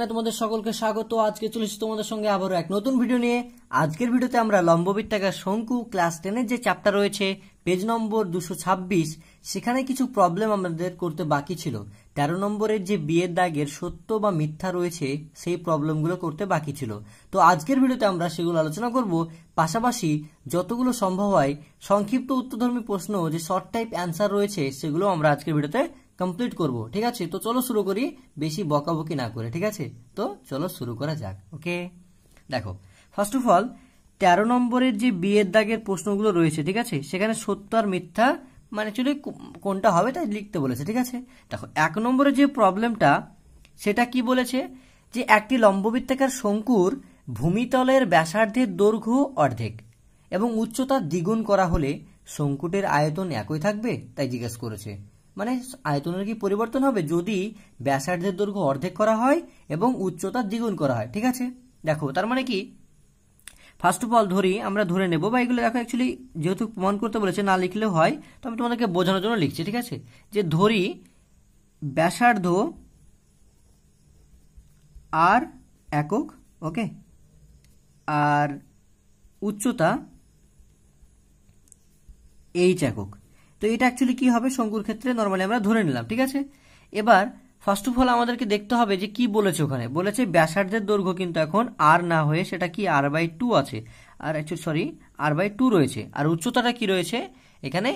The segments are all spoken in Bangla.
জানাই তোমাদের সকলকে স্বাগত আজকে চলেছি তোমাদের সঙ্গে আবারও এক নতুন ভিডিও নিয়ে আজকের ভিডিওতে আমরা লম্ববিত্তাকার শঙ্কু ক্লাস টেনের যে চ্যাপ্টার রয়েছে পেজ নম্বর দুশো ছাব্বিশ সেখানে কিছু প্রবলেম আমাদের করতে বাকি ছিল তেরো নম্বরের যে বিয়ের দাগের সত্য বা মিথ্যা রয়েছে সেই প্রবলেমগুলো করতে বাকি ছিল তো আজকের ভিডিওতে আমরা সেগুলো আলোচনা করব পাশাপাশি যতগুলো সম্ভব হয় সংক্ষিপ্ত উত্তরধর্মী প্রশ্ন যে শর্ট টাইপ অ্যান্সার রয়েছে সেগুলো আমরা আজকের ভিডিওতে কমপ্লিট করব ঠিক আছে তো চলো শুরু করি বেশি বকাবকি না করে ঠিক আছে তো চলো শুরু করা যাক ওকে দেখো ফার্স্ট অফ অল তেরো নম্বরের যে বিয়ের দাগের প্রশ্নগুলো রয়েছে ঠিক আছে সেখানে সত্য আর মিথ্যা মানে চলে কোনটা হবে তাই লিখতে বলেছে ঠিক আছে দেখো এক নম্বরের যে প্রবলেমটা সেটা কি বলেছে যে একটি লম্ববৃত্তাকার শঙ্কুর ভূমিতলের ব্যাসার্ধের দৈর্ঘ্য অর্ধেক এবং উচ্চতা দ্বিগুণ করা হলে শঙ্কুটের আয়তন একই থাকবে তাই জিজ্ঞেস করেছে মানে আয়তনের কি পরিবর্তন হবে যদি ব্যাসার্ধের দৈর্ঘ্য অর্ধেক করা হয় এবং উচ্চতা দ্বিগুণ করা হয় ঠিক আছে দেখো তার মানে কি ফার্স্ট অফ অল ধরি আমরা ধরে নেব বা এগুলো দেখো অ্যাকচুয়ালি যেহেতু প্রমাণ করতে বলেছে না লিখলেও হয় তো আমি তোমাদেরকে বোঝানোর জন্য লিখছি ঠিক আছে যে ধরি ব্যাসার্ধ আর একক ওকে আর উচ্চতা এইচ একক তো এটা অ্যাকচুয়ালি কি হবে শঙ্কুর ক্ষেত্রে নর্মালি আমরা ধরে নিলাম ঠিক আছে এবার ফার্স্ট অফ অল আমাদেরকে দেখতে হবে যে কি বলেছে ওখানে বলেছে ব্যাসার্ধের দৈর্ঘ্য কিন্তু এখন আর না হয়ে সেটা কি আর বাই টু আছে আর actually sorry r by two রয়েছে আর উচ্চতাটা কি রয়েছে এখানে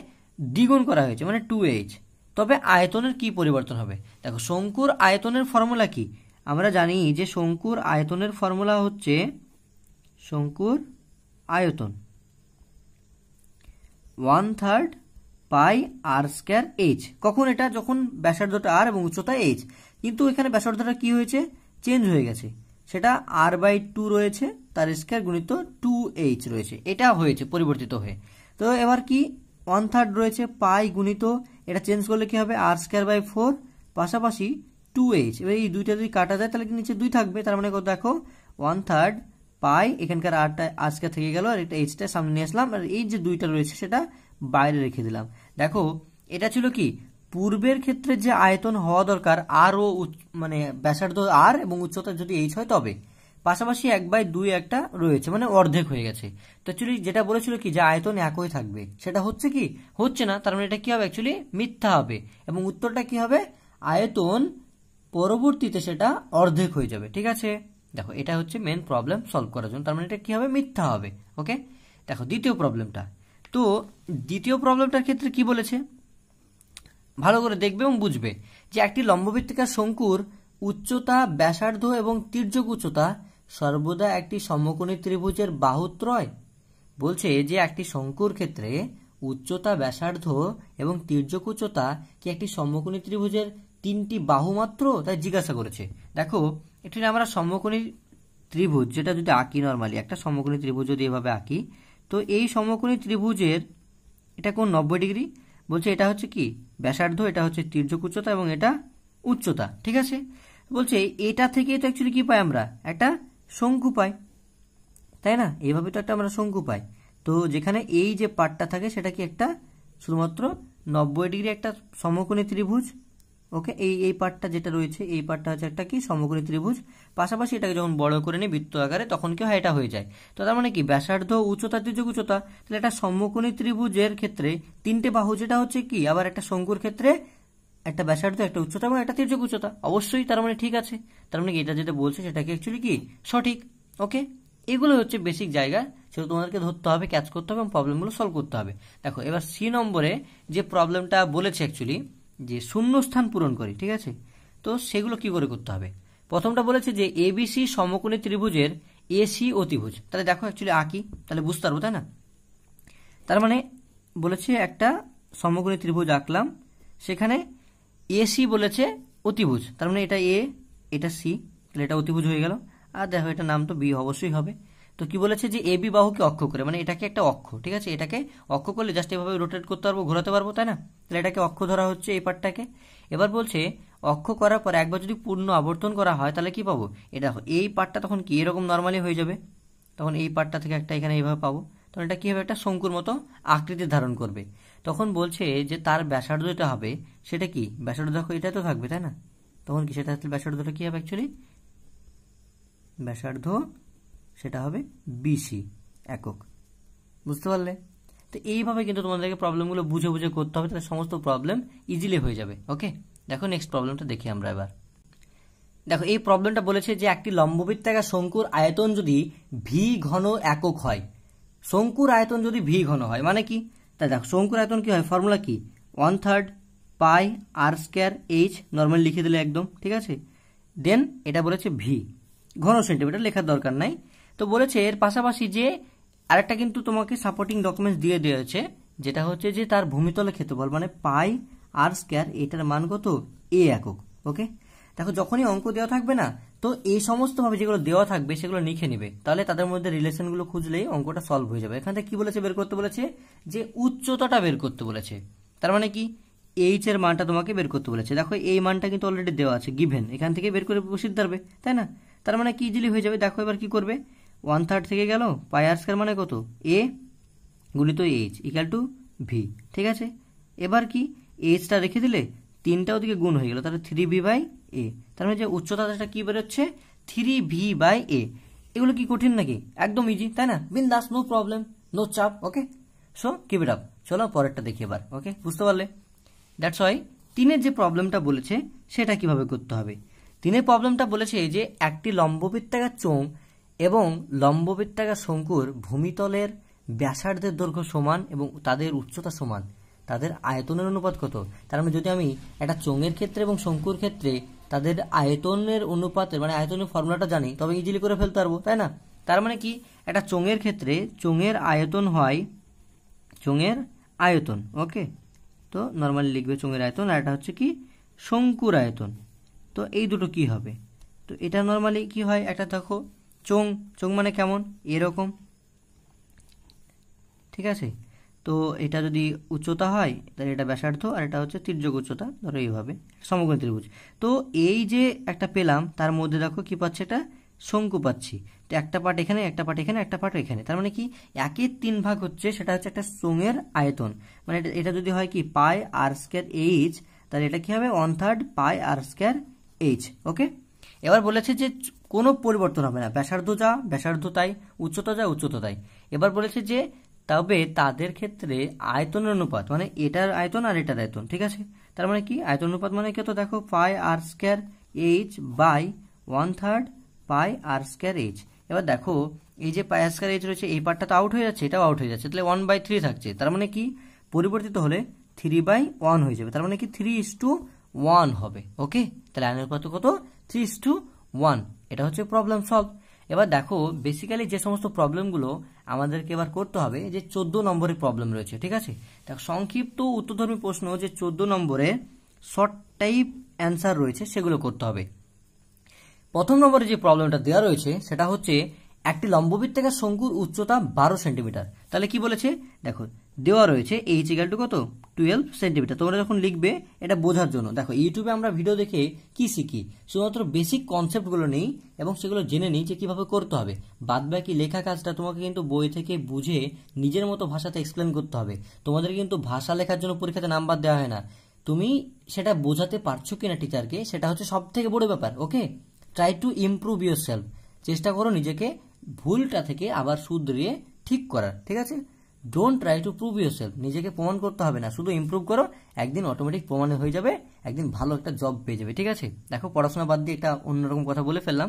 দ্বিগুণ করা হয়েছে মানে টু এইচ তবে আয়তনের কি পরিবর্তন হবে দেখো শঙ্কুর আয়তনের ফর্মুলা কি আমরা জানি যে শঙ্কুর আয়তনের ফর্মুলা হচ্ছে শঙ্কুর আয়তন one third pi r square h কখন এটা যখন ব্যাসার্ধটা আর এবং উচ্চতা এইচ কিন্তু এখানে ব্যাসার্ধটা কি হয়েছে চেঞ্জ হয়ে গেছে সেটা আর বাই টু রয়েছে তার স্কোয়ার গুণিত টু এইচ রয়েছে এটা হয়েছে পরিবর্তিত হয়ে তো এবার কি ওয়ান থার্ড রয়েছে পাই গুণিত এটা চেঞ্জ করলে কি হবে আর স্কোয়ার বাই ফোর পাশাপাশি টু এইচ এবার এই দুইটা যদি কাটা যায় তাহলে নিচে দুই থাকবে তার মানে দেখো ওয়ান থার্ড পাই এখানকার আরটা আজকে থেকে গেল আর এটা এইচটা সামনে নিয়ে আসলাম আর এই যে দুইটা রয়েছে সেটা বাইরে রেখে দিলাম দেখো এটা ছিল কি পূর্বের ক্ষেত্রে যে আয়তন হওয়া দরকার আর ও মানে ব্যাসার্ধ আর এবং উচ্চতা যদি এইচ হয় তবে পাশাপাশি এক বাই দুই একটা রয়েছে মানে অর্ধেক হয়ে গেছে তো অ্যাকচুয়ালি যেটা বলেছিল কি যে আয়তন একই থাকবে সেটা হচ্ছে কি হচ্ছে না তার মানে এটা কি হবে অ্যাকচুয়ালি মিথ্যা হবে এবং উত্তরটা কি হবে আয়তন পরবর্তীতে সেটা অর্ধেক হয়ে যাবে ঠিক আছে দেখো এটা হচ্ছে মেন প্রবলেম সলভ করার জন্য তার মানে এটা কি হবে মিথ্যা হবে ওকে দেখো দ্বিতীয় প্রবলেমটা তো দ্বিতীয় প্রবলেমটার ক্ষেত্রে কি বলেছে ভালো করে দেখবে এবং বুঝবে যে একটি লম্ববৃত্তিকার শঙ্কুর উচ্চতা ব্যাসার্ধ এবং তীর্যক উচ্চতা সর্বদা একটি সমকোণী ত্রিভুজের বাহুত্রয় বলছে যে একটি শঙ্কুর ক্ষেত্রে উচ্চতা ব্যাসার্ধ এবং তীর্যক উচ্চতা কি একটি সমকোণী ত্রিভুজের তিনটি বাহু মাত্র তাই জিজ্ঞাসা করেছে দেখো এটি আমরা সমকোণী ত্রিভুজ যেটা যদি আঁকি নর্মালি একটা সমকোণী ত্রিভুজ যদি এভাবে আঁকি তো এই সমকোণী ত্রিভুজের এটা কোন নব্বই ডিগ্রি বলছে এটা হচ্ছে কি ব্যাসার্ধ এটা হচ্ছে তীর্যক উচ্চতা এবং এটা উচ্চতা ঠিক আছে বলছে এটা থেকেই তো অ্যাকচুয়ালি কী পাই আমরা একটা শঙ্কু পাই তাই না এইভাবে তো একটা আমরা শঙ্কু পাই তো যেখানে এই যে পাটটা থাকে সেটা কি একটা শুধুমাত্র নব্বই ডিগ্রি একটা সমকোণী ত্রিভুজ ওকে এই এই পার্টটা যেটা রয়েছে এই পার্টটা হচ্ছে একটা কি সমগ্রী ত্রিভুজ পাশাপাশি এটাকে যখন বড় করে নিই বৃত্ত আকারে তখন কি হয় এটা হয়ে যায় তো তার মানে কি ব্যাসার্ধ উচ্চতা তির্যক উচ্চতা তাহলে একটা সমকোণী ত্রিভুজের ক্ষেত্রে তিনটে বাহু যেটা হচ্ছে কি আবার একটা শঙ্কুর ক্ষেত্রে একটা ব্যাসার্ধ একটা উচ্চতা এবং একটা তির্যক উচ্চতা অবশ্যই তার মানে ঠিক আছে তার মানে কি এটা যেটা বলছে সেটাকে অ্যাকচুয়ালি কি সঠিক ওকে এগুলো হচ্ছে বেসিক জায়গা সেটা তোমাদেরকে ধরতে হবে ক্যাচ করতে হবে এবং প্রবলেমগুলো সলভ করতে হবে দেখো এবার সি নম্বরে যে প্রবলেমটা বলেছে অ্যাকচুয়ালি যে শূন্য স্থান পূরণ করি ঠিক আছে তো সেগুলো কি করে করতে হবে প্রথমটা বলেছে যে এবিসি সমকোণী ত্রিভুজের এসি অতিভুজ তাহলে দেখো অ্যাকচুয়ালি আঁকি তাহলে বুঝতে পারবো তাই না তার মানে বলেছে একটা সমকোণী ত্রিভুজ আঁকলাম সেখানে এসি বলেছে অতিভুজ তার মানে এটা এ এটা সি তাহলে এটা অতিভুজ হয়ে গেল আর দেখো এটা নাম তো বি অবশ্যই হবে তো কি বলেছে যে এবি বাহুকে অক্ষ করে মানে এটাকে একটা অক্ষ ঠিক আছে এটাকে অক্ষ করলে জাস্ট এভাবে রোটেট করতে পারবো ঘোরাতে পারবো তাই না তাহলে এটাকে অক্ষ ধরা হচ্ছে এই পার্টটাকে এবার বলছে অক্ষ করার পর একবার যদি পূর্ণ আবর্তন করা হয় তাহলে কি পাবো এটা এই পার্টটা তখন কি এরকম নর্মালি হয়ে যাবে তখন এই পার্টটা থেকে একটা এখানে এইভাবে পাবো তখন এটা কি হবে একটা শঙ্কুর মতো আকৃতি ধারণ করবে তখন বলছে যে তার ব্যাসার্ধ যেটা হবে সেটা কি ব্যাসার্ধ দেখো এটা তো থাকবে তাই না তখন কি সেটা ব্যাসার্ধটা কী হবে অ্যাকচুয়ালি ব্যাসার্ধ সেটা হবে বিসি একক বুঝতে পারলে তো এইভাবে কিন্তু তোমাদেরকে প্রবলেমগুলো বুঝে বুঝে করতে হবে তাহলে সমস্ত প্রবলেম ইজিলি হয়ে যাবে ওকে দেখো নেক্সট প্রবলেমটা দেখি আমরা এবার দেখো এই প্রবলেমটা বলেছে যে একটি লম্ববৃত্তাকার শঙ্কুর আয়তন যদি ভি ঘন একক হয় শঙ্কুর আয়তন যদি ভি ঘন হয় মানে কি তাই দেখো শঙ্কুর আয়তন কি হয় ফর্মুলা কি one third pi r square h normal লিখে দিলে একদম ঠিক আছে দেন এটা বলেছে ভি ঘন সেন্টিমিটার লেখার দরকার নাই তো বলেছে এর পাশাপাশি যে আরেকটা কিন্তু তোমাকে সাপোর্টিং ডকুমেন্টস দিয়ে দিয়েছে যেটা হচ্ছে যে তার ভূমিতলে ক্ষেত্রফল মানে পাই আর স্কোয়ার এটার মান কত এ একক ওকে দেখো যখনই অঙ্ক দেওয়া থাকবে না তো এই সমস্ত ভাবে যেগুলো দেওয়া থাকবে সেগুলো লিখে নিবে তাহলে তাদের মধ্যে রিলেশনগুলো খুঁজলেই অঙ্কটা সলভ হয়ে যাবে এখান থেকে কী বলেছে বের করতে বলেছে যে উচ্চতাটা বের করতে বলেছে তার মানে কি এইচ এর মানটা তোমাকে বের করতে বলেছে দেখো এই মানটা কিন্তু অলরেডি দেওয়া আছে গিভেন এখান থেকে বের করে বসিয়ে ধরবে তাই না তার মানে কি ইজিলি হয়ে যাবে দেখো এবার কি করবে ওয়ান থার্ড থেকে গেল পাই আর স্কোয়ার মানে কত এ গুণিত এইচ ইকাল টু ভি ঠিক আছে এবার কি এইচটা রেখে দিলে তিনটা ওদিকে গুণ হয়ে গেল তাহলে থ্রি ভি বাই এ তার মানে যে উচ্চতা সেটা কী বেরোচ্ছে থ্রি ভি বাই এ এগুলো কি কঠিন নাকি একদম ইজি তাই না বিন্দাস নো প্রবলেম নো চাপ okay so keep it up চলো পরেরটা দেখি এবার ওকে বুঝতে পারলে দ্যাটস ওয়াই তিনের যে প্রবলেমটা বলেছে সেটা কিভাবে করতে হবে তিনের প্রবলেমটা বলেছে যে একটি লম্ববৃত্তাকার চোঙ এবং লম্ববৃত্তাকার শঙ্কুর ভূমিতলের ব্যাসার্ধের দৈর্ঘ্য সমান এবং তাদের উচ্চতা সমান তাদের আয়তনের অনুপাত কত তার মানে যদি আমি একটা চোঙের ক্ষেত্রে এবং শঙ্কুর ক্ষেত্রে তাদের আয়তনের অনুপাতের মানে আয়তনের ফর্মুলাটা জানি তবে ইজিলি করে ফেলতে পারবো তাই না তার মানে কি একটা চোঙের ক্ষেত্রে চোঙের আয়তন হয় চোঙের আয়তন ওকে তো নর্মালি লিখবে চোঙের আয়তন আর এটা হচ্ছে কি শঙ্কুর আয়তন তো এই দুটো কি হবে তো এটা নর্মালি কি হয় একটা দেখো চোং চোং মানে কেমন এরকম ঠিক আছে তো এটা যদি উচ্চতা হয় তাহলে এটা ব্যাসার্ধ আর এটা হচ্ছে তির্যক উচ্চতা ধরো এইভাবে সমগ্র ত্রিভুজ তো এই যে একটা পেলাম তার মধ্যে দেখো কি পাচ্ছে এটা শঙ্কু পাচ্ছি তো একটা পার্ট এখানে একটা পার্ট এখানে একটা পার্ট এখানে তার মানে কি একের তিন ভাগ হচ্ছে সেটা হচ্ছে একটা শোঙের আয়তন মানে এটা যদি হয় কি পাই আর স্কোয়ার এইচ তাহলে এটা কি হবে one third pi r square h okay এবার বলেছে যে কোনো পরিবর্তন হবে না ব্যাসার্ধ যা ব্যাসার্ধ তাই উচ্চতা যা উচ্চতা তাই এবার বলেছে যে তবে তাদের ক্ষেত্রে আয়তনের অনুপাত মানে এটার আয়তন আর এটার আয়তন ঠিক আছে তার মানে কি আয়তন অনুপাত মানে তো দেখো pi r square h by one third pi r square h এবার দেখো এই যে পাই আর স্কোয়ার এইচ রয়েছে এই পার্টটা তো আউট হয়ে যাচ্ছে এটাও আউট হয়ে যাচ্ছে তাহলে ওয়ান বাই থ্রি থাকছে তার মানে কি পরিবর্তিত হলে থ্রি বাই ওয়ান হয়ে যাবে তার মানে কি থ্রি ইস টু ওয়ান হবে ওকে তাহলে আয়ন অনুপাত কত থ্রি ইস টু ওয়ান এটা হচ্ছে প্রবলেম সলভ এবার দেখো বেসিক্যালি যে সমস্ত প্রবলেমগুলো আমাদেরকে এবার করতে হবে যে চোদ্দ নম্বরের প্রবলেম রয়েছে ঠিক আছে দেখ সংক্ষিপ্ত উত্তরধর্মী প্রশ্ন যে চোদ্দ নম্বরে শর্ট টাইপ অ্যান্সার রয়েছে সেগুলো করতে হবে প্রথম নম্বরে যে প্রবলেমটা দেওয়া রয়েছে সেটা হচ্ছে একটি থেকে শঙ্কুর উচ্চতা বারো সেন্টিমিটার তাহলে কি বলেছে দেখো দেওয়া রয়েছে এই চিকালটু কত টুয়েলভ সেন্টিমিটার তোমরা যখন লিখবে এটা বোঝার জন্য দেখো ইউটিউবে আমরা ভিডিও দেখে কি শিখি শুধুমাত্র বেসিক কনসেপ্টগুলো নেই এবং সেগুলো জেনে নিই যে কীভাবে করতে হবে বাদ বাকি লেখা কাজটা তোমাকে কিন্তু বই থেকে বুঝে নিজের মতো ভাষাতে এক্সপ্লেন করতে হবে তোমাদের কিন্তু ভাষা লেখার জন্য পরীক্ষাতে নাম্বার দেওয়া হয় না তুমি সেটা বোঝাতে পারছো কিনা টিচারকে সেটা হচ্ছে সব থেকে বড় ব্যাপার okay try to improve yourself চেষ্টা করো নিজেকে ভুলটা থেকে আবার শুধরিয়ে ঠিক করার ঠিক আছে don't try to prove yourself নিজেকে প্রমাণ করতে হবে না শুধু ইম্প্রুভ করো একদিন অটোমেটিক প্রমাণ হয়ে যাবে একদিন ভালো একটা জব পেয়ে যাবে ঠিক আছে দেখো পড়াশোনা বাদ দিয়ে একটা অন্যরকম কথা বলে ফেললাম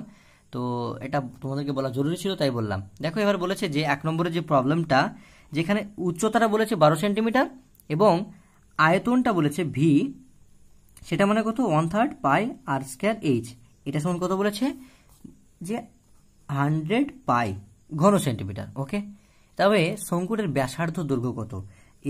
তো এটা তোমাদেরকে বলা জরুরি ছিল তাই বললাম দেখো এবার বলেছে যে এক নম্বরের যে প্রবলেমটা যেখানে উচ্চতাটা বলেছে বারো সেন্টিমিটার এবং আয়তনটা বলেছে ভি সেটা মানে কত one third pi r square h এটা সময় কত বলেছে যে হান্ড্রেড পাই ঘন সেন্টিমিটার ওকে তবে শঙ্কুরের ব্যাসার্ধ দৈর্ঘ্য কত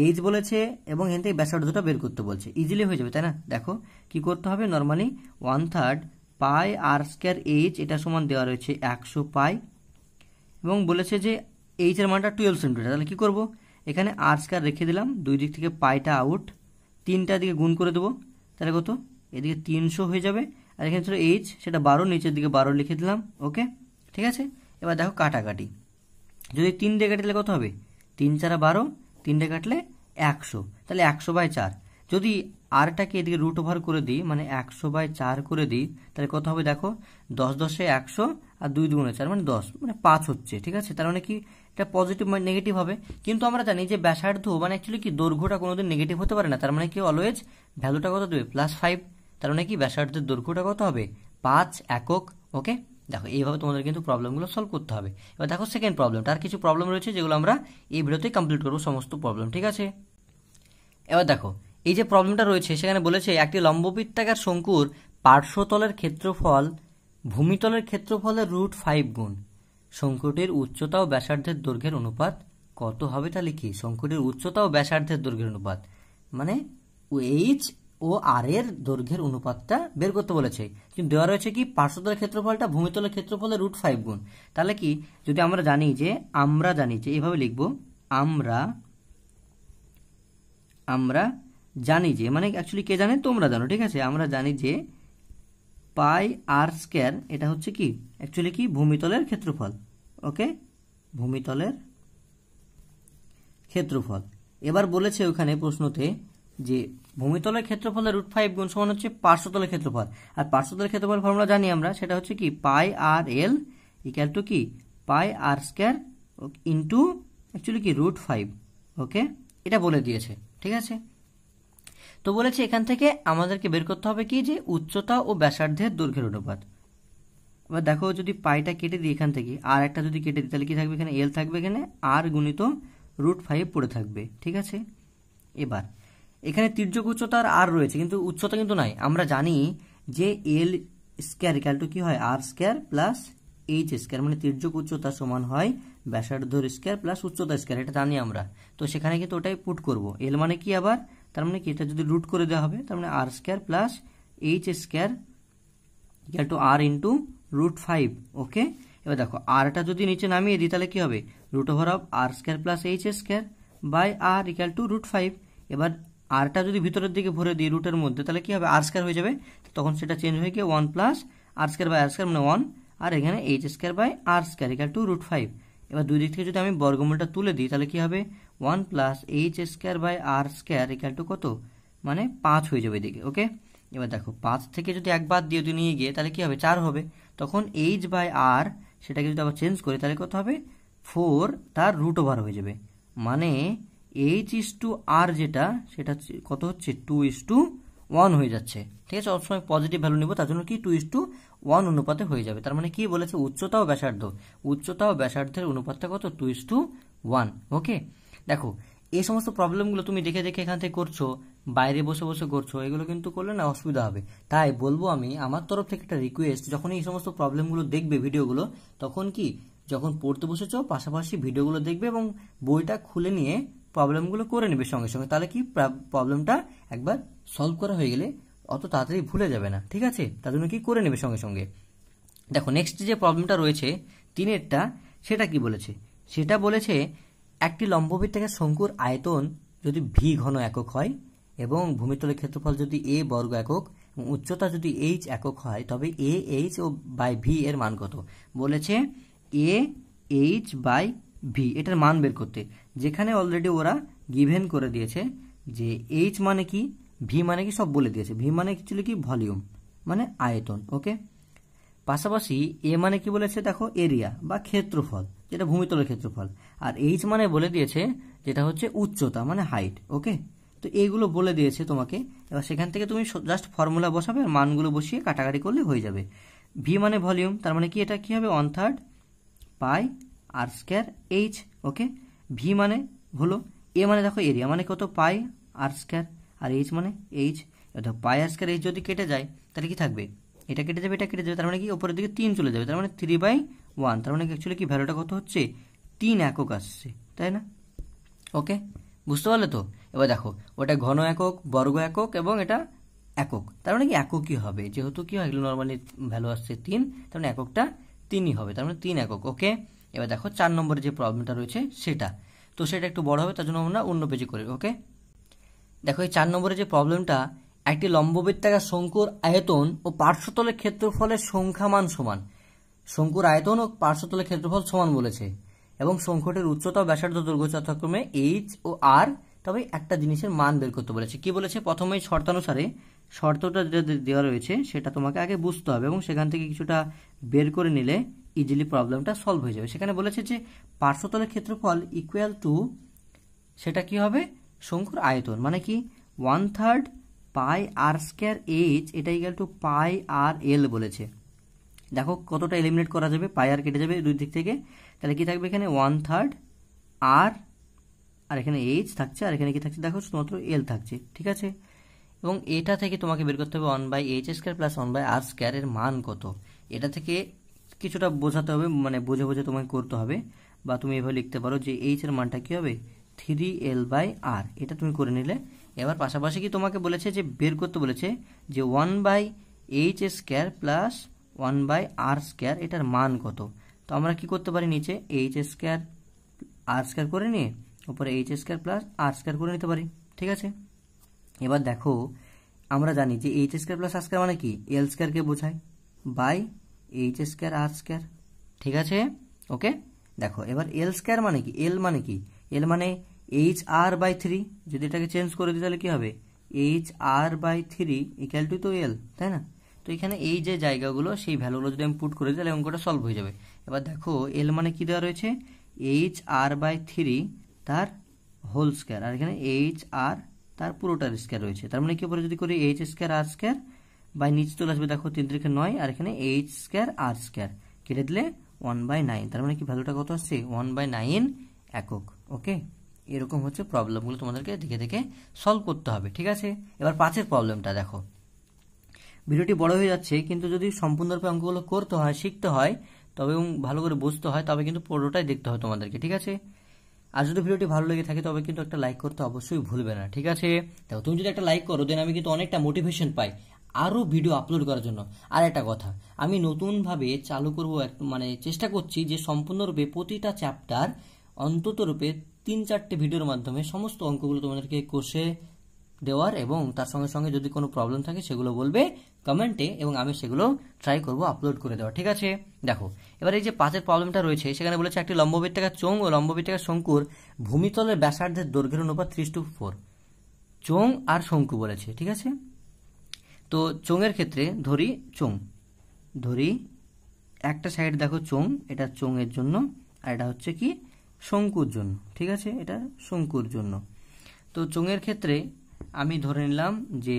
এইচ বলেছে এবং এখান থেকে ব্যাসার্ধটা বের করতে বলছে ইজিলি হয়ে যাবে তাই না দেখো কি করতে হবে normally one third pi r square h এটা সমান দেওয়া রয়েছে একশো পাই এবং বলেছে যে এইচের মানটা টুয়েলভ সেন্টিমিটার তাহলে কী করবো এখানে আর স্কোয়ার রেখে দিলাম দুই দিক থেকে পাইটা আউট তিনটা দিকে গুণ করে দেবো তাহলে কত এদিকে তিনশো হয়ে যাবে আর এখানে ছিল এইচ সেটা বারো নিচের দিকে বারো লিখে দিলাম ওকে ঠিক আছে এবার দেখো কাটাকাটি যদি তিন দিয়ে কাটলে কত হবে তিন চারা বারো তিনটে কাটলে একশো তাহলে একশো বাই চার যদি আরটাকে এদিকে রুট ওভার করে দিই মানে একশো বাই চার করে দিই তাহলে কত হবে দেখো দশ দশে একশো আর দুই দুগুণে চার মানে দশ মানে পাঁচ হচ্ছে ঠিক আছে তার মানে কি এটা পজিটিভ মানে নেগেটিভ হবে কিন্তু আমরা জানি যে ব্যাসার্ধ মানে অ্যাকচুয়ালি কি দৈর্ঘ্যটা কোনোদিন নেগেটিভ হতে পারে না তার মানে কি অলওয়েজ ভ্যালুটা কত দেবে প্লাস ফাইভ তার মানে কি ব্যাসার্ধের দৈর্ঘ্যটা কত হবে পাঁচ একক ওকে দেখো এইভাবে তোমাদের কিন্তু প্রবলেমগুলো সলভ করতে হবে এবার দেখো সেকেন্ড প্রবলেম তার কিছু প্রবলেম রয়েছে যেগুলো আমরা এই ভিডিওতেই কমপ্লিট করবো সমস্ত প্রবলেম ঠিক আছে এবার দেখো এই যে প্রবলেমটা রয়েছে সেখানে বলেছে একটি লম্ববৃত্তাকার শঙ্কুর পার্শ্বতলের ক্ষেত্রফল ভূমিতলের ক্ষেত্রফলের রুট ফাইভ গুণ শঙ্কুটির উচ্চতা ও ব্যাসার্ধের দৈর্ঘ্যের অনুপাত কত হবে তা লিখি শঙ্কুটির উচ্চতা ও ব্যাসার্ধের দৈর্ঘ্যের অনুপাত মানে এইচ ও আর এর দৈর্ঘ্যের অনুপাতটা বের করতে বলেছে কিন্তু দেওয়া রয়েছে কি পার্শ্বদলের ক্ষেত্রফলটা ভূমিতলের ক্ষেত্রফলের রুট ফাইভ গুণ তাহলে কি যদি আমরা জানি যে আমরা জানি যে এভাবে লিখব আমরা আমরা জানি যে মানে অ্যাকচুয়ালি কে জানে তোমরা জানো ঠিক আছে আমরা জানি যে পাই আর স্কোয়ার এটা হচ্ছে কি অ্যাকচুয়ালি কি ভূমিতলের ক্ষেত্রফল ওকে ভূমিতলের ক্ষেত্রফল এবার বলেছে ওখানে প্রশ্নতে যে ভূমিতলের ক্ষেত্রফলের রুট ফাইভ গুণ সমান হচ্ছে পার্শ্বতলের ক্ষেত্রফল আর পার্শ্বতলের ক্ষেত্রফল ফর্মুলা জানি আমরা সেটা হচ্ছে কি pi r L equal to কি pi r square into actually কি রুট ফাইভ ওকে এটা বলে দিয়েছে ঠিক আছে তো বলেছে এখান থেকে আমাদেরকে বের করতে হবে কি যে উচ্চতা ও ব্যাসার্ধের দৈর্ঘ্যের অনুপাত এবার দেখো যদি পাইটা কেটে দিই এখান থেকে আর একটা যদি কেটে দিই তাহলে কি থাকবে এখানে এল থাকবে এখানে আর গুণিত রুট ফাইভ পড়ে থাকবে ঠিক আছে এবার এখানে তির্যক উচ্চতার আর রয়েছে কিন্তু উচ্চতা কিন্তু নাই আমরা জানি যে এল স্কোয়ার টু কি হয় r square plus h square মানে তির্যক উচ্চতা সমান হয় ব্যাসার্ধর স্কোয়ার প্লাস উচ্চতা স্কোয়ার এটা জানি আমরা তো সেখানে কিন্তু ওটাই পুট করব এল মানে কি আবার তার মানে কি এটা যদি রুট করে দেওয়া হবে তার মানে r square plus h square equal to r into root five okay এবার দেখো আরটা যদি নিচে নামিয়ে দিই তাহলে কি হবে root over of r square plus h square by r equal to root five এবার আরটা যদি ভিতরের দিকে ভরে দিই রুটের মধ্যে তাহলে কি হবে আর স্কোয়ার হয়ে যাবে তখন সেটা চেঞ্জ হয়ে গিয়ে one plus r square by r square মানে ওয়ান আর এখানে h square by r square equal to root five এবার দুই দিক থেকে যদি আমি বর্গমূলটা তুলে দিই তাহলে কি হবে one plus h square by r square equal to কত মানে পাঁচ হয়ে যাবে এদিকে ওকে এবার দেখো পাঁচ থেকে যদি এক বাদ দিয়ে নিয়ে গিয়ে তাহলে কি হবে চার হবে তখন এইচ বাই আর সেটাকে যদি আবার চেঞ্জ করি তাহলে কত হবে ফোর তার রুট ওভার হয়ে যাবে মানে এইচ ইস টু আর যেটা সেটা কত হচ্ছে টু ইস টু ওয়ান হয়ে যাচ্ছে ঠিক আছে সবসময় পজিটিভ ভ্যালু নিব তার জন্য কি টু ইস টু ওয়ান অনুপাতে হয়ে যাবে তার মানে কি বলেছে উচ্চতা ও ব্যাসার্ধ উচ্চতা ও ব্যাসার্ধের অনুপাতটা কত two is to one okay দেখো এই সমস্ত প্রবলেমগুলো তুমি দেখে দেখে এখান থেকে করছো বাইরে বসে বসে করছো এগুলো কিন্তু করলে না অসুবিধা হবে তাই বলবো আমি আমার তরফ থেকে একটা রিকোয়েস্ট যখন এই সমস্ত প্রবলেমগুলো দেখবে ভিডিওগুলো তখন কি যখন পড়তে বসেছো পাশাপাশি ভিডিওগুলো দেখবে এবং বইটা খুলে নিয়ে প্রবলেমগুলো করে নেবে সঙ্গে সঙ্গে তাহলে কি প্রবলেমটা একবার সলভ করা হয়ে গেলে অত তাড়াতাড়ি ভুলে যাবে না ঠিক আছে তার জন্য কি করে নেবে সঙ্গে সঙ্গে দেখো নেক্সট যে প্রবলেমটা রয়েছে তিনেরটা সেটা কি বলেছে সেটা বলেছে একটি থেকে শঙ্কুর আয়তন যদি ভি ঘন একক হয় এবং ভূমিতলের ক্ষেত্রফল যদি এ বর্গ একক এবং উচ্চতা যদি এইচ একক হয় তবে এ এইচ ও বাই ভি এর মান কত বলেছে এ এইচ বাই ভি এটার মান বের করতে যেখানে অলরেডি ওরা গিভেন করে দিয়েছে যে এইচ মানে কি ভি মানে কি সব বলে দিয়েছে ভি মানে ছিল কি ভলিউম মানে আয়তন ওকে পাশাপাশি এ মানে কি বলেছে দেখো এরিয়া বা ক্ষেত্রফল যেটা ভূমিতল ক্ষেত্রফল আর এইচ মানে বলে দিয়েছে যেটা হচ্ছে উচ্চতা মানে হাইট ওকে তো এইগুলো বলে দিয়েছে তোমাকে এবার সেখান থেকে তুমি জাস্ট ফর্মুলা বসাবে আর মানগুলো বসিয়ে কাটাকাটি করলে হয়ে যাবে ভি মানে ভলিউম তার মানে কি এটা কি হবে one third pi r square h okay V মানে হলো এ মানে দেখো এরিয়া মানে কত পাই আর স্কোয়ার আর এইচ মানে এইচ দেখো পাই আর স্কোয়ার এইচ যদি কেটে যায় তাহলে কি থাকবে এটা কেটে যাবে এটা কেটে যাবে তার মানে কি ওপরের দিকে তিন চলে যাবে তার মানে থ্রি বাই ওয়ান তার মানে অ্যাকচুয়ালি কি ভ্যালুটা কত হচ্ছে তিন একক আসছে তাই না ওকে বুঝতে পারলে তো এবার দেখো ওটা ঘন একক বর্গ একক এবং এটা একক তার মানে কি এককই হবে যেহেতু কি হয় এগুলো নর্মালি ভ্যালু আসছে তিন তার মানে এককটা তিনই হবে তার মানে তিন একক ওকে এবার দেখো চার নম্বরে যে প্রবলেমটা রয়েছে সেটা তো সেটা একটু বড় হবে তার জন্য আমরা অন্য পেজে করি ওকে দেখো এই চার নম্বরে যে প্রবলেমটা একটি লম্ববৃত্তাকার শঙ্কুর আয়তন ও পার্শ্বতলের ক্ষেত্রফলের সংখ্যামান সমান শঙ্কুর আয়তন ও পার্শ্বতলের ক্ষেত্রফল সমান বলেছে এবং শঙ্কুটির উচ্চতা ও ব্যাসার্ধ দৈর্ঘ্য যথাক্রমে এইচ ও আর তবে একটা জিনিসের মান বের করতে বলেছে কি বলেছে প্রথমেই শর্তানুসারে শর্তটা যেটা দেওয়া রয়েছে সেটা তোমাকে আগে বুঝতে হবে এবং সেখান থেকে কিছুটা বের করে নিলে ইজিলি প্রবলেমটা সলভ হয়ে যাবে সেখানে বলেছে যে পার্শ্বতলের ক্ষেত্রফল ইকুয়াল টু সেটা কি হবে শঙ্কুর আয়তন মানে কি one third pi r square h এটা equal to pi r l বলেছে দেখো কতটা এলিমিনেট করা যাবে পাই আর কেটে যাবে দুই দিক থেকে তাহলে কি থাকবে এখানে ওয়ান থার্ড আর আর এখানে এইচ থাকছে আর এখানে কি থাকছে দেখো শুধুমাত্র এল থাকছে ঠিক আছে এবং এটা থেকে তোমাকে বের করতে হবে one by h square plus one by r স্কোয়ারের মান কত এটা থেকে কিছুটা বোঝাতে হবে মানে বুঝে বুঝে তোমাকে করতে হবে বা তুমি এভাবে লিখতে পারো যে এইচ এর মানটা কী হবে থ্রি এল বাই আর এটা তুমি করে নিলে এবার পাশাপাশি কি তোমাকে বলেছে যে বের করতে বলেছে যে one by h square plus one by r square এটার মান কত তো আমরা কি করতে পারি নিচে এইচ স্কোয়ার আর স্কোয়ার করে নিয়ে ওপরে h square plus r square করে নিতে পারি ঠিক আছে এবার দেখো আমরা জানি যে h square plus r square মানে কি এল স্কোয়ারকে বোঝায় by h square r square ঠিক আছে ওকে দেখো এবার এল স্কোয়ার মানে কি এল মানে কি এল মানে এইচ আর বাই থ্রি যদি এটাকে চেঞ্জ করে দিই তাহলে কী হবে h r by three equal to তো এল তাই না তো এখানে এই যে জায়গাগুলো সেই ভ্যালুগুলো যদি আমি পুট করে দিই তাহলে অঙ্কটা সলভ হয়ে যাবে এবার দেখো এল মানে কি দেওয়া রয়েছে এইচ আর বাই থ্রি তার হোল স্কোয়ার আর এখানে এইচ আর তার পুরোটার স্কোয়ার রয়েছে তার মানে কি পরে যদি করি h square r square by নিচে চলে আসবে দেখো তিন তারিখে নয় আর এখানে এইচ স্কোয়ার আর স্কোয়ার কেটে দিলে ওয়ান বাই নাইন তার মানে কি ভ্যালুটা কত আসছে ওয়ান বাই নাইন একক ওকে এরকম হচ্ছে প্রবলেমগুলো তোমাদেরকে দেখে দেখে সলভ করতে হবে ঠিক আছে এবার পাঁচের প্রবলেমটা দেখো ভিডিওটি বড় হয়ে যাচ্ছে কিন্তু যদি সম্পূর্ণরূপে অঙ্কগুলো করতে হয় শিখতে হয় তবে এবং ভালো করে বুঝতে হয় তবে কিন্তু পুরোটাই দেখতে হয় তোমাদেরকে ঠিক আছে আর যদি ভিডিওটি ভালো লেগে থাকে তবে কিন্তু একটা লাইক করতে অবশ্যই ভুলবে না ঠিক আছে তুমি যদি একটা লাইক করো দেন আমি কিন্তু অনেকটা মোটিভেশন পাই আরও ভিডিও আপলোড করার জন্য আর একটা কথা আমি নতুনভাবে চালু করব একটু মানে চেষ্টা করছি যে সম্পূর্ণরূপে প্রতিটা চ্যাপ্টার অন্ততরূপে তিন চারটে ভিডিওর মাধ্যমে সমস্ত অঙ্কগুলো তোমাদেরকে কষে দেওয়ার এবং তার সঙ্গে সঙ্গে যদি কোনো প্রবলেম থাকে সেগুলো বলবে কমেন্টে এবং আমি সেগুলো ট্রাই করব আপলোড করে দেওয়া ঠিক আছে দেখো এবার এই যে পাঁচের প্রবলেমটা রয়েছে সেখানে বলেছে একটি লম্ববৃত্তাকার চোং ও লম্ববৃত্তাকার শঙ্কুর ভূমিতলের ব্যাসার্ধের দৈর্ঘ্যের অনুপাত থ্রিস টু ফোর চোং আর শঙ্কু বলেছে ঠিক আছে তো চোঙের ক্ষেত্রে ধরি চোং ধরি একটা সাইড দেখো চোং এটা চোঙের জন্য আর এটা হচ্ছে কি শঙ্কুর জন্য ঠিক আছে এটা শঙ্কুর জন্য তো চোঙের ক্ষেত্রে আমি ধরে নিলাম যে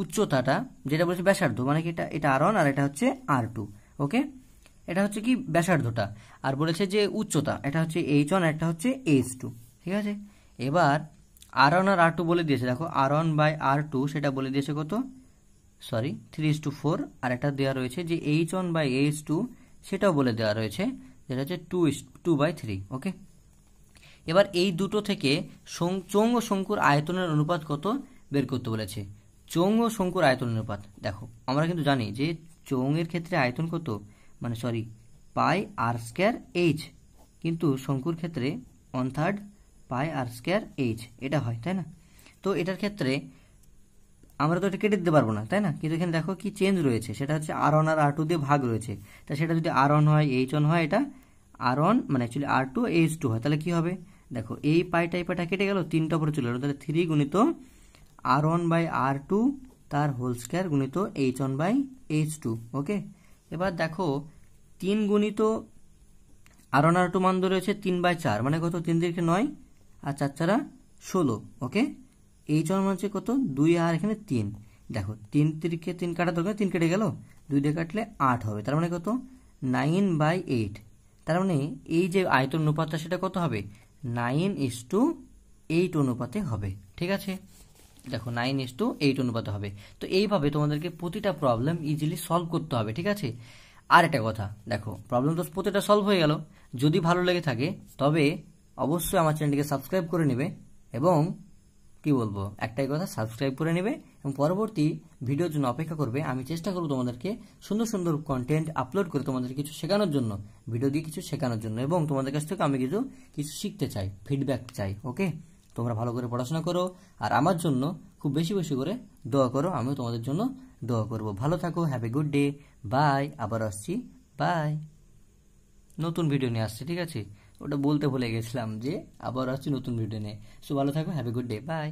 উচ্চতাটা যেটা বলছে ব্যাসার্ধ মানে কি এটা এটা আর ওয়ান আর এটা হচ্ছে আর টু ওকে এটা হচ্ছে কি ব্যাসার্ধটা আর বলেছে যে উচ্চতা এটা হচ্ছে এইচ ওয়ান একটা হচ্ছে এইচ টু ঠিক আছে এবার আর ওয়ান আর আর টু বলে দিয়েছে দেখো r one by r two সেটা বলে দিয়েছে কত sorry three is to four আর একটা দেওয়া রয়েছে যে h one by h two সেটাও বলে দেওয়া রয়েছে যেটা হচ্ছে two is to by three okay এবার এই দুটো থেকে চৌঙ্গ ও শঙ্কুর আয়তনের অনুপাত কত বের করতে বলেছে চৌং ও শঙ্কুর আয়তন অনুপাত দেখো আমরা কিন্তু জানি যে চৌঙের ক্ষেত্রে আয়তন কত মানে sorry pi r square h কিন্তু শঙ্কুর ক্ষেত্রে one third pi r square h এটা হয় তাই না তো এটার ক্ষেত্রে আমরা তো এটা কেটে দিতে পারবো না তাই না কিন্তু এখানে দেখো কি চেঞ্জ রয়েছে সেটা হচ্ছে আর ওয়ান আর আর টু দিয়ে ভাগ রয়েছে তা সেটা যদি আর ওয়ান হয় এইচ ওয়ান হয় এটা আর ওয়ান মানে actually r two h two হয় তাহলে কি হবে দেখো এই পাই টাই পাইটা কেটে গেল তিনটা উপরে চলে গেলো তাহলে থ্রি গুণিত r one by r two তার হোল স্কোয়ার গুণিত h one by h two okay এবার দেখো তিন গুণিত আর ওয়ান আর টু মান রয়েছে তিন বাই চার মানে কত তিন দিকে নয় আর চার চারা ষোলো ওকে এই চর মানে হচ্ছে কত দুই আর এখানে তিন দেখো তিন তিরিখে তিন কাটা দরকার তিন কেটে গেল দুই দিয়ে কাটলে আট হবে তার মানে কত নাইন বাই এইট তার মানে এই যে আয়তন অনুপাতটা সেটা কত হবে নাইন ইস টু এইট অনুপাতে হবে ঠিক আছে দেখো নাইন ইস টু এইট অনুপাতে হবে তো এইভাবে তোমাদেরকে প্রতিটা প্রবলেম ইজিলি সলভ করতে হবে ঠিক আছে আর একটা কথা দেখো প্রবলেম তো প্রতিটা সলভ হয়ে গেল যদি ভালো লেগে থাকে তবে অবশ্যই আমার চ্যানেলটিকে সাবস্ক্রাইব করে নেবে এবং কি বলবো একটাই কথা সাবস্ক্রাইব করে নেবে এবং পরবর্তী ভিডিওর জন্য অপেক্ষা করবে আমি চেষ্টা করবো তোমাদেরকে সুন্দর সুন্দর কন্টেন্ট আপলোড করে তোমাদের কিছু শেখানোর জন্য ভিডিও দিয়ে কিছু শেখানোর জন্য এবং তোমাদের কাছ থেকে আমি কিছু কিছু শিখতে চাই ফিডব্যাক চাই ওকে তোমরা ভালো করে পড়াশোনা করো আর আমার জন্য খুব বেশি বেশি করে দোয়া করো আমিও তোমাদের জন্য দোয়া করব ভালো থাকো have a good day bye আবার আসছি বাই নতুন ভিডিও নিয়ে আসছি ঠিক আছে ওটা বলতে ভুলে গেছিলাম যে আবার আসছি নতুন ভিডিও নিয়ে সো ভালো থাকো have a good day by